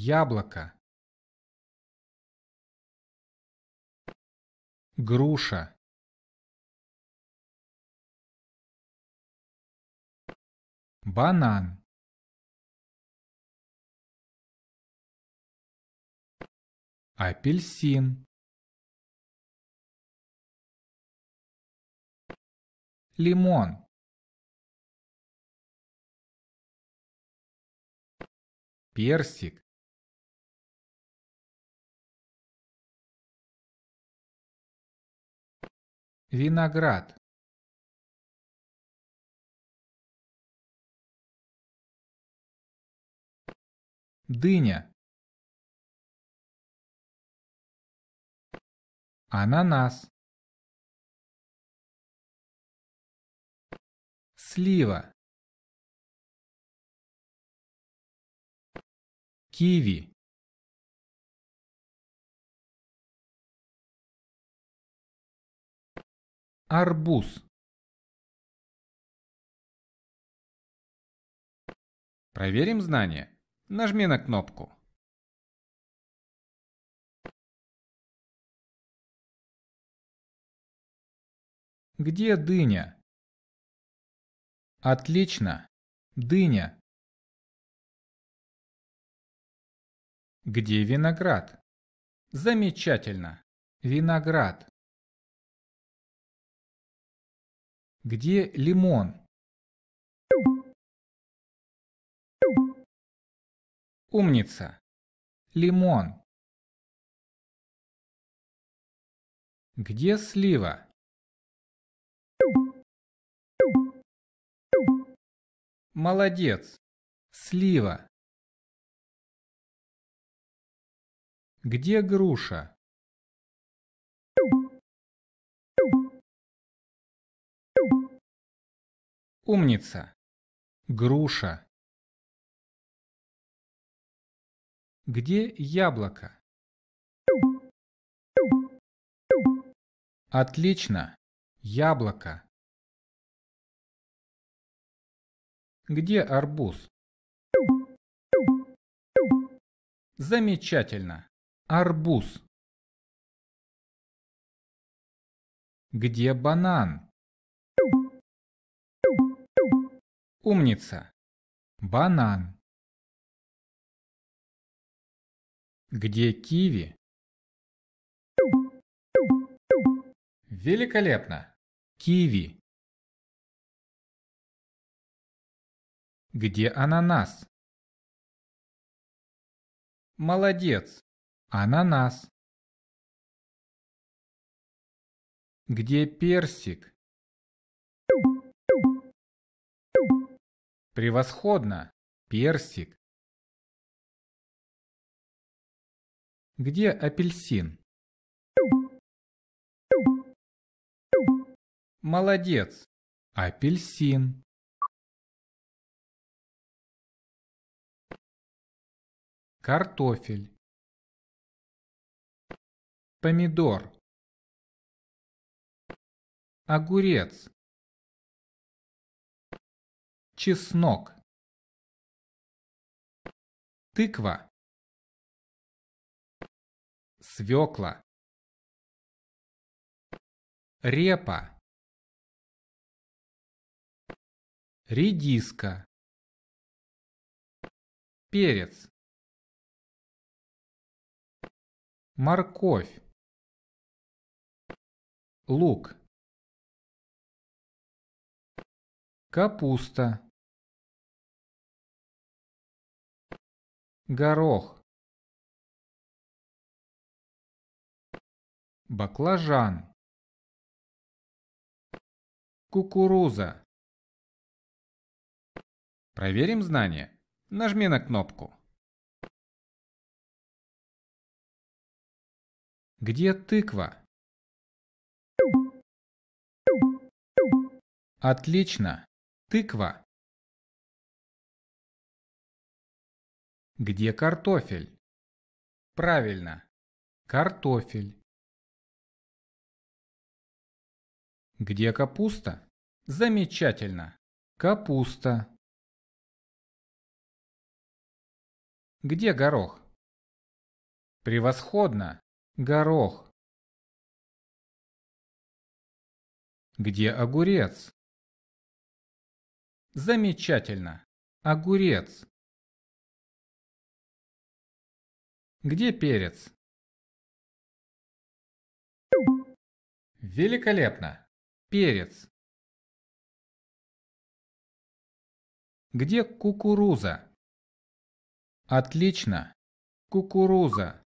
яблоко груша банан апельсин лимон персик виноград дыня ананас слива киви арбуз. Проверим знание. Нажми на кнопку. Где дыня? Отлично. Дыня. Где виноград? Замечательно. Виноград. Где лимон? Умница. Лимон. Где слива? Молодец. Слива. Где груша? Умница. Груша. Где яблоко? Отлично. Яблоко. Где арбуз? Замечательно. Арбуз. Где банан? умница. Банан. Где киви? Великолепно. Киви. Где ананас? Молодец. Ананас. Где персик? Превосходно! Персик! Где апельсин? Молодец! Апельсин. Картофель. Помидор. Огурец чеснок тыква свекла репа редиска перец морковь лук капуста горох, баклажан, кукуруза. Проверим знания. Нажми на кнопку. Где тыква? Отлично. Тыква. Где картофель? Правильно. Картофель. Где капуста? Замечательно. Капуста. Где горох? Превосходно. Горох. Где огурец? Замечательно. Огурец. Где перец? Великолепно. Перец. Где кукуруза? Отлично. Кукуруза.